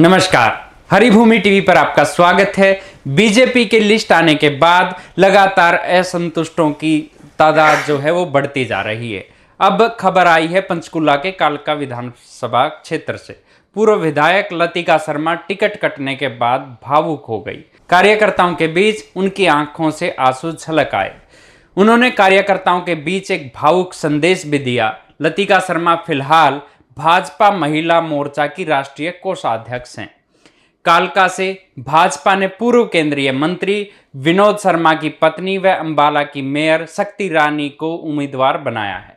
नमस्कार हरिभूमि टीवी पर आपका स्वागत है बीजेपी के लिस्ट आने के बाद लगातार असंतुष्टों की तादाद जो है वो बढ़ती जा रही है अब खबर आई है पंचकुला के कालका विधानसभा क्षेत्र से पूर्व विधायक लतिका शर्मा टिकट कटने के बाद भावुक हो गई कार्यकर्ताओं के बीच उनकी आंखों से आंसू झलक आए उन्होंने कार्यकर्ताओं के बीच एक भावुक संदेश भी दिया लतिका शर्मा फिलहाल भाजपा महिला मोर्चा की राष्ट्रीय कोषाध्यक्ष हैं कालका से भाजपा ने पूर्व केंद्रीय मंत्री विनोद शर्मा की पत्नी व अंबाला की मेयर शक्ति रानी को उम्मीदवार बनाया है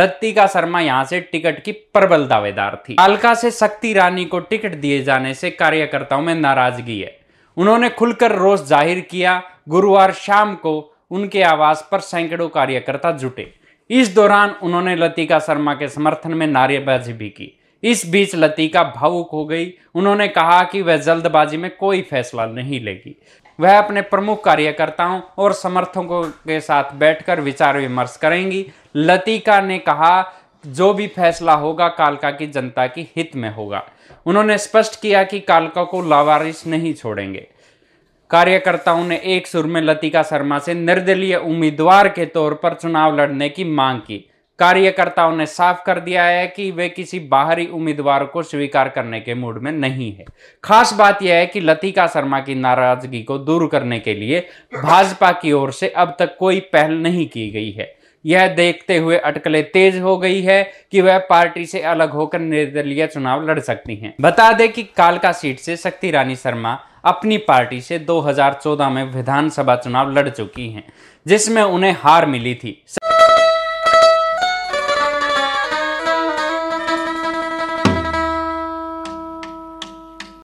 लत्तिका शर्मा यहां से टिकट की प्रबल दावेदार थी कालका से शक्ति रानी को टिकट दिए जाने से कार्यकर्ताओं में नाराजगी है उन्होंने खुलकर रोष जाहिर किया गुरुवार शाम को उनके आवास पर सैकड़ों कार्यकर्ता जुटे इस दौरान उन्होंने लतिका शर्मा के समर्थन में नारेबाजी भी की इस बीच लतिका भावुक हो गई उन्होंने कहा कि वह जल्दबाजी में कोई फैसला नहीं लेगी वह अपने प्रमुख कार्यकर्ताओं और समर्थकों के साथ बैठकर विचार विमर्श करेंगी लतिका ने कहा जो भी फैसला होगा कालका की जनता के हित में होगा उन्होंने स्पष्ट किया कि कालका को लावारिस नहीं छोड़ेंगे कार्यकर्ताओं ने एक सुर में लतिका शर्मा से निर्दलीय उम्मीदवार के तौर पर चुनाव लड़ने की मांग की कार्यकर्ताओं ने साफ कर दिया है कि वे किसी बाहरी उम्मीदवार को स्वीकार करने के मूड में नहीं है खास बात यह है कि लतिका शर्मा की नाराजगी को दूर करने के लिए भाजपा की ओर से अब तक कोई पहल नहीं की गई है यह देखते हुए अटकलें तेज हो गई है कि वह पार्टी से अलग होकर निर्दलीय चुनाव लड़ सकती हैं बता दें कि कालका सीट से शक्ति रानी शर्मा अपनी पार्टी से 2014 में विधानसभा चुनाव लड़ चुकी हैं जिसमें उन्हें हार मिली थी